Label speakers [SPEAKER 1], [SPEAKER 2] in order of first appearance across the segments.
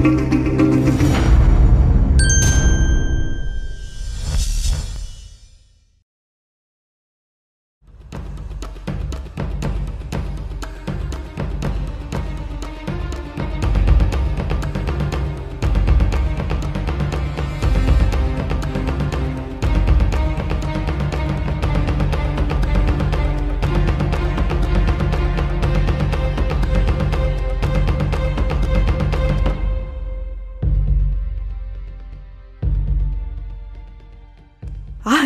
[SPEAKER 1] Thank you.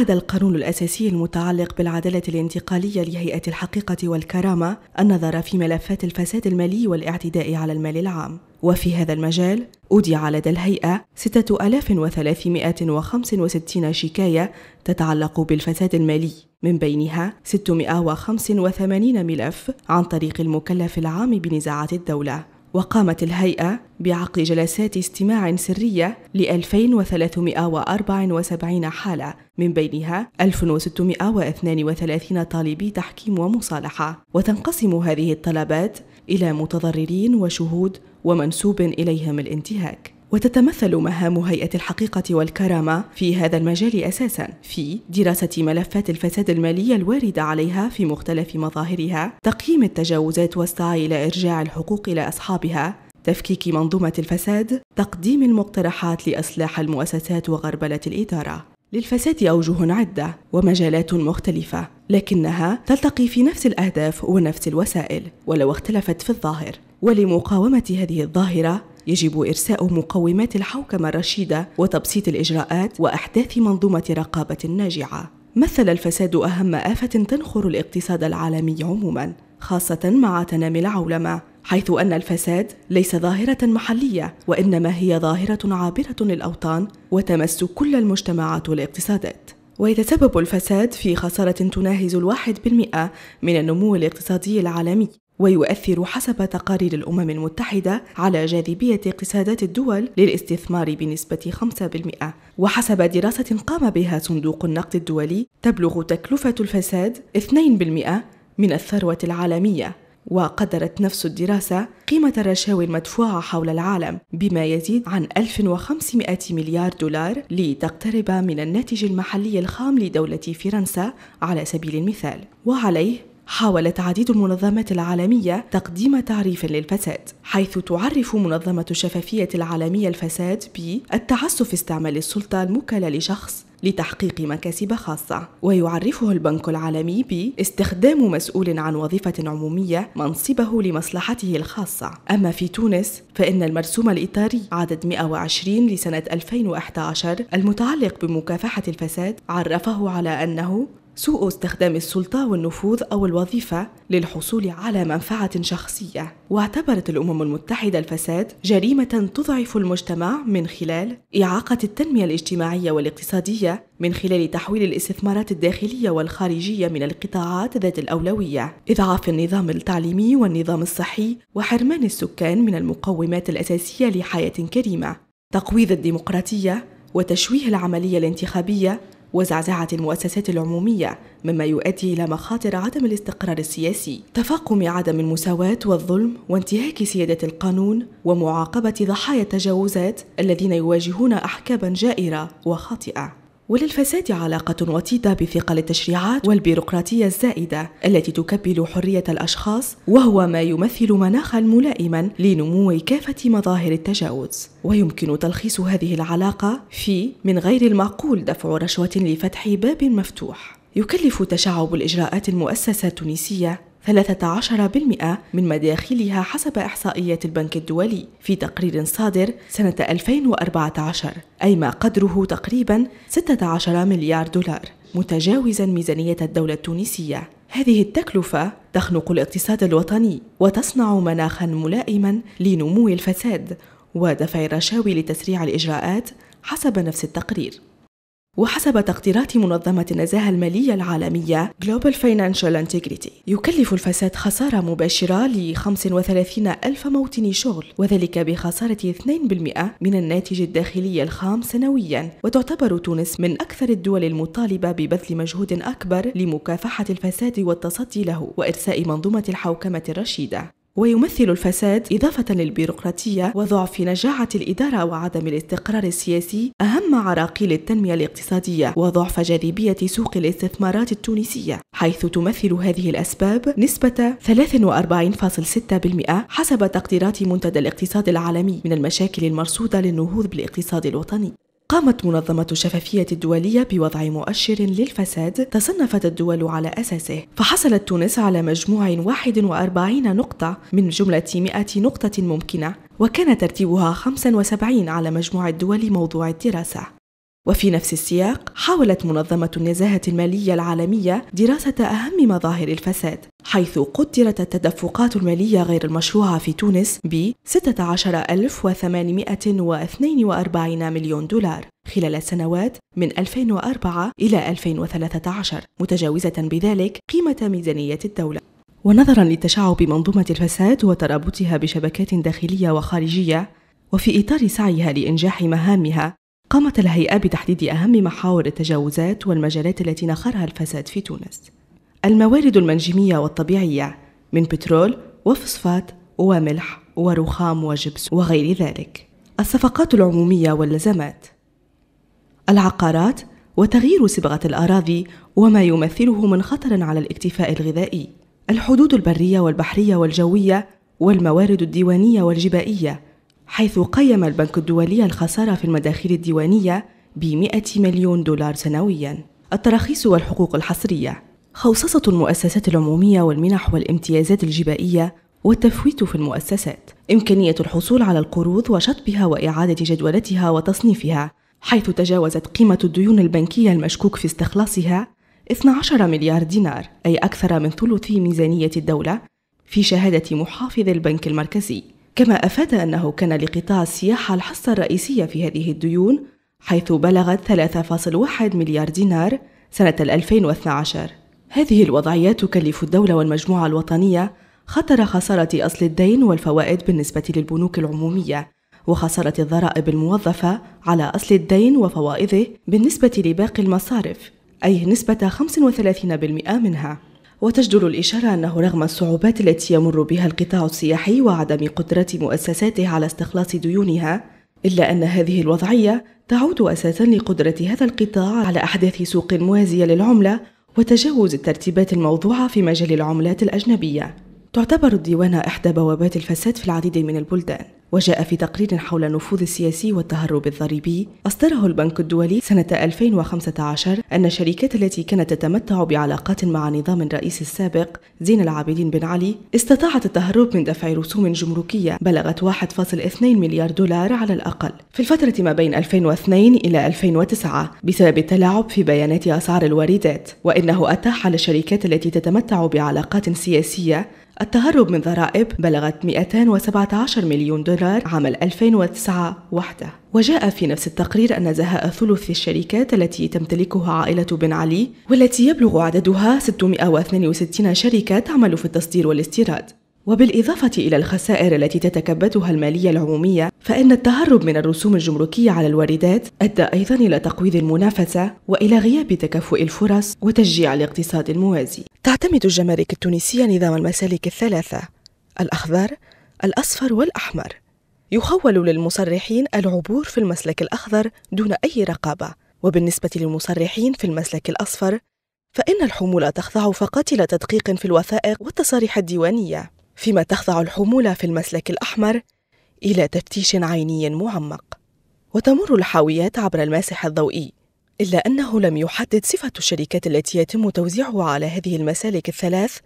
[SPEAKER 1] عهد القانون الأساسي المتعلق بالعدالة الانتقالية لهيئة الحقيقة والكرامة النظر في ملفات الفساد المالي والاعتداء على المال العام وفي هذا المجال أودع لدى الهيئة 6365 شكاية تتعلق بالفساد المالي من بينها 685 ملف عن طريق المكلف العام بنزاعات الدولة وقامت الهيئة بعقد جلسات استماع سرية ل 2374 حالة من بينها 1632 طالبي تحكيم ومصالحة وتنقسم هذه الطلبات إلى متضررين وشهود ومنسوب إليهم الانتهاك وتتمثل مهام هيئة الحقيقة والكرامة في هذا المجال أساسا في دراسة ملفات الفساد المالية الواردة عليها في مختلف مظاهرها، تقييم التجاوزات والسعي إلى إرجاع الحقوق إلى أصحابها، تفكيك منظومة الفساد، تقديم المقترحات لإصلاح المؤسسات وغربلة الإدارة. للفساد أوجه عدة ومجالات مختلفة، لكنها تلتقي في نفس الأهداف ونفس الوسائل، ولو اختلفت في الظاهر. ولمقاومة هذه الظاهرة يجب إرساء مقومات الحوكمة الرشيدة وتبسيط الإجراءات وإحداث منظومة رقابة ناجعة. مثل الفساد أهم آفة تنخر الاقتصاد العالمي عموماً، خاصة مع تنامي العولمة، حيث أن الفساد ليس ظاهرة محلية وإنما هي ظاهرة عابرة للأوطان وتمس كل المجتمعات والاقتصادات. ويتسبب الفساد في خسارة تناهز الواحد بالمئة من النمو الاقتصادي العالمي ويؤثر حسب تقارير الأمم المتحدة على جاذبية اقتصادات الدول للاستثمار بنسبة 5% وحسب دراسة قام بها صندوق النقد الدولي تبلغ تكلفة الفساد 2% من الثروة العالمية وقدرت نفس الدراسة قيمة الرشاوي المدفوعة حول العالم بما يزيد عن 1500 مليار دولار لتقترب من الناتج المحلي الخام لدولة فرنسا على سبيل المثال وعليه حاولت عديد المنظمات العالمية تقديم تعريف للفساد حيث تعرف منظمة الشفافية العالمية الفساد بالتعسف في استعمال السلطة الموكلة لشخص لتحقيق مكاسب خاصة ويعرفه البنك العالمي باستخدام مسؤول عن وظيفة عمومية منصبه لمصلحته الخاصة أما في تونس فإن المرسوم الإطاري عدد 120 لسنة 2011 المتعلق بمكافحة الفساد عرفه على أنه سوء استخدام السلطة والنفوذ أو الوظيفة للحصول على منفعة شخصية، واعتبرت الأمم المتحدة الفساد جريمة تضعف المجتمع من خلال إعاقة التنمية الاجتماعية والاقتصادية من خلال تحويل الاستثمارات الداخلية والخارجية من القطاعات ذات الأولوية، إضعاف النظام التعليمي والنظام الصحي، وحرمان السكان من المقومات الأساسية لحياة كريمة، تقويض الديمقراطية وتشويه العملية الانتخابية وزعزعة المؤسسات العمومية مما يؤدي إلى مخاطر عدم الاستقرار السياسي تفاقم عدم المساواة والظلم وانتهاك سيادة القانون ومعاقبة ضحايا التجاوزات الذين يواجهون أحكاما جائرة وخاطئة وللفساد علاقة وطيدة بثقل التشريعات والبيروقراطية الزائدة التي تكبل حرية الأشخاص وهو ما يمثل مناخا ملائما لنمو كافة مظاهر التجاوز ويمكن تلخيص هذه العلاقة في من غير المعقول دفع رشوة لفتح باب مفتوح يكلف تشعب الإجراءات المؤسسة التونسية 13% من مداخلها حسب إحصائيات البنك الدولي في تقرير صادر سنة 2014 أي ما قدره تقريبا 16 مليار دولار متجاوزا ميزانية الدولة التونسية هذه التكلفة تخنق الاقتصاد الوطني وتصنع مناخا ملائما لنمو الفساد ودفع الرشاوي لتسريع الإجراءات حسب نفس التقرير وحسب تقديرات منظمة النزاهة المالية العالمية Global Financial Integrity يكلف الفساد خسارة مباشرة ل 35 ألف موطن شغل وذلك بخسارة 2% من الناتج الداخلي الخام سنويا وتعتبر تونس من أكثر الدول المطالبة ببذل مجهود أكبر لمكافحة الفساد والتصدي له وإرساء منظومة الحوكمة الرشيدة ويمثل الفساد إضافة للبيروقراطية وضعف نجاعة الإدارة وعدم الاستقرار السياسي أهم عراقيل التنمية الاقتصادية وضعف جاذبية سوق الاستثمارات التونسية حيث تمثل هذه الأسباب نسبة 43.6% حسب تقديرات منتدى الاقتصاد العالمي من المشاكل المرصودة للنهوض بالاقتصاد الوطني قامت منظمة الشفافية الدولية بوضع مؤشر للفساد تصنفت الدول على أساسه فحصلت تونس على مجموع 41 نقطة من جملة 100 نقطة ممكنة وكان ترتيبها 75 على مجموع الدول موضوع الدراسة وفي نفس السياق حاولت منظمة النزاهة المالية العالمية دراسة أهم مظاهر الفساد حيث قدرت التدفقات المالية غير المشروعة في تونس ب 16842 مليون دولار خلال السنوات من 2004 إلى 2013 متجاوزة بذلك قيمة ميزانية الدولة ونظرا لتشعب منظومة الفساد وترابطها بشبكات داخلية وخارجية وفي إطار سعيها لإنجاح مهامها قامت الهيئة بتحديد أهم محاور التجاوزات والمجالات التي نخرها الفساد في تونس الموارد المنجمية والطبيعية من بترول وفوسفات وملح ورخام وجبس وغير ذلك الصفقات العمومية واللزمات العقارات وتغيير صبغة الأراضي وما يمثله من خطر على الاكتفاء الغذائي الحدود البرية والبحرية والجوية والموارد الديوانية والجبائية حيث قيم البنك الدولي الخسارة في المداخيل الديوانية ب 100 مليون دولار سنوياً التراخيص والحقوق الحصرية خوصصة المؤسسات العمومية والمنح والامتيازات الجبائية والتفويت في المؤسسات إمكانية الحصول على القروض وشطبها وإعادة جدولتها وتصنيفها حيث تجاوزت قيمة الديون البنكية المشكوك في استخلاصها 12 مليار دينار أي أكثر من ثلث ميزانية الدولة في شهادة محافظ البنك المركزي كما أفاد أنه كان لقطاع السياحة الحصة الرئيسية في هذه الديون حيث بلغت 3.1 مليار دينار سنة 2012 هذه الوضعيات تكلف الدولة والمجموعة الوطنية خطر خسارة أصل الدين والفوائد بالنسبة للبنوك العمومية وخسارة الضرائب الموظفة على أصل الدين وفوائده بالنسبة لباقي المصارف أي نسبة 35% منها وتجدر الإشارة أنه رغم الصعوبات التي يمر بها القطاع السياحي وعدم قدرة مؤسساته على استخلاص ديونها إلا أن هذه الوضعية تعود أساسا لقدرة هذا القطاع على أحداث سوق موازية للعملة وتجاوز الترتيبات الموضوعة في مجال العملات الأجنبية تعتبر الديوانة إحدى بوابات الفساد في العديد من البلدان وجاء في تقرير حول النفوذ السياسي والتهرب الضريبي أصدره البنك الدولي سنة 2015 أن الشركات التي كانت تتمتع بعلاقات مع نظام الرئيس السابق زين العابدين بن علي استطاعت التهرب من دفع رسوم جمركية بلغت 1.2 مليار دولار على الأقل في الفترة ما بين 2002 إلى 2009 بسبب التلاعب في بيانات أسعار الواردات وإنه أتاح للشركات التي تتمتع بعلاقات سياسية التهرب من ضرائب بلغت 217 مليون دولار عام 2009 وحده وجاء في نفس التقرير أن زهاء ثلث الشركات التي تمتلكها عائلة بن علي والتي يبلغ عددها 662 شركة تعمل في التصدير والاستيراد وبالإضافة إلى الخسائر التي تتكبدها المالية العمومية فإن التهرب من الرسوم الجمركية على الواردات أدى أيضا إلى تقويض المنافسة وإلى غياب تكافؤ الفرص وتشجيع الاقتصاد الموازي تعتمد الجمارك التونسية نظام المسالك الثلاثة الأخضر الأصفر والأحمر يخول للمصرحين العبور في المسلك الأخضر دون أي رقابة وبالنسبة للمصرحين في المسلك الأصفر فإن الحمولة تخضع فقط إلى تدقيق في الوثائق والتصاريح الديوانية فيما تخضع الحمولة في المسلك الأحمر إلى تفتيش عيني معمق وتمر الحاويات عبر الماسح الضوئي إلا أنه لم يحدد صفة الشركات التي يتم توزيعها على هذه المسالك الثلاث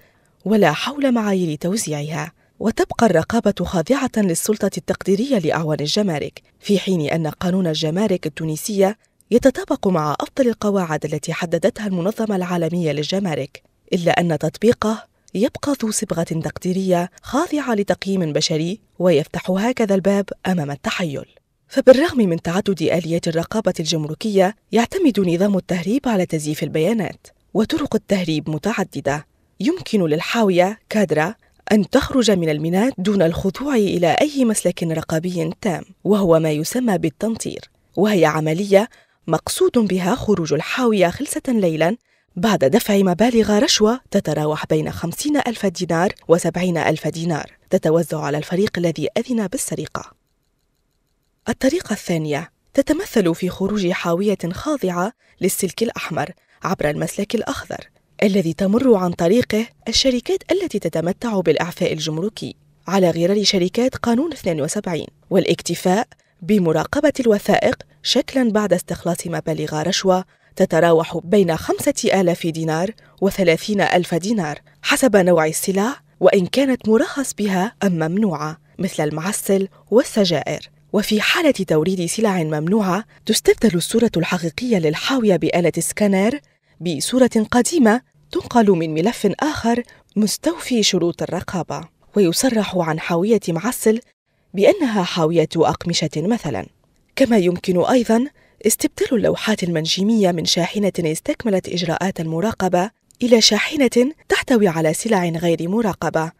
[SPEAKER 1] ولا حول معايير توزيعها وتبقى الرقابة خاضعة للسلطة التقديرية لأعوان الجمارك في حين أن قانون الجمارك التونسية يتطابق مع أفضل القواعد التي حددتها المنظمة العالمية للجمارك إلا أن تطبيقه يبقى ذو صبغة تقديرية خاضعة لتقييم بشري ويفتح هكذا الباب أمام التحيل فبالرغم من تعدد آليات الرقابة الجمركية يعتمد نظام التهريب على تزييف البيانات وطرق التهريب متعددة يمكن للحاوية كادرا أن تخرج من الميناء دون الخضوع إلى أي مسلك رقابي تام وهو ما يسمى بالتنطير وهي عملية مقصود بها خروج الحاوية خلسة ليلا بعد دفع مبالغ رشوة تتراوح بين 50 ألف دينار و 70 ألف دينار تتوزع على الفريق الذي أذن بالسرقة الطريقة الثانية تتمثل في خروج حاوية خاضعة للسلك الأحمر عبر المسلك الأخضر الذي تمر عن طريقه الشركات التي تتمتع بالإعفاء الجمركي على غرار شركات قانون 72 والاكتفاء بمراقبة الوثائق شكلا بعد استخلاص مبالغ رشوة تتراوح بين 5000 دينار و ألف دينار حسب نوع السلع وإن كانت مرخص بها أم ممنوعة مثل المعسل والسجائر وفي حالة توريد سلع ممنوعة تستبدل الصورة الحقيقية للحاوية بآلة سكانر بصورة قديمة تنقل من ملف آخر مستوفي شروط الرقابة ويصرح عن حاوية معسل بأنها حاوية أقمشة مثلا كما يمكن أيضا استبدال اللوحات المنجمية من شاحنة استكملت إجراءات المراقبة إلى شاحنة تحتوي على سلع غير مراقبة.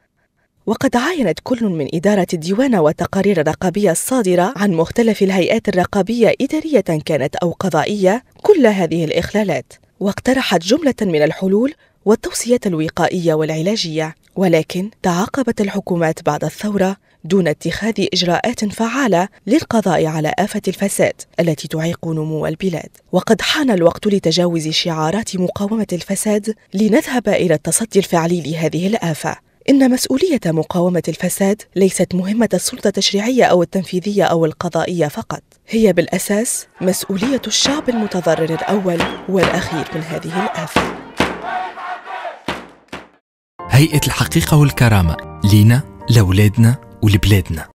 [SPEAKER 1] وقد عاينت كل من إدارة الديوان والتقارير الرقابية الصادرة عن مختلف الهيئات الرقابية إدارية كانت أو قضائية كل هذه الإخلالات، واقترحت جملة من الحلول والتوصيات الوقائية والعلاجية، ولكن تعاقبت الحكومات بعد الثورة دون اتخاذ إجراءات فعالة للقضاء على آفة الفساد التي تعيق نمو البلاد وقد حان الوقت لتجاوز شعارات مقاومة الفساد لنذهب إلى التصدي الفعلي لهذه الآفة إن مسؤولية مقاومة الفساد ليست مهمة السلطة التشريعية أو التنفيذية أو القضائية فقط، هي بالأساس مسؤولية الشعب المتضرر الأول والأخير من هذه الآفة. هيئة الحقيقة والكرامة لينا لأولادنا ule bledna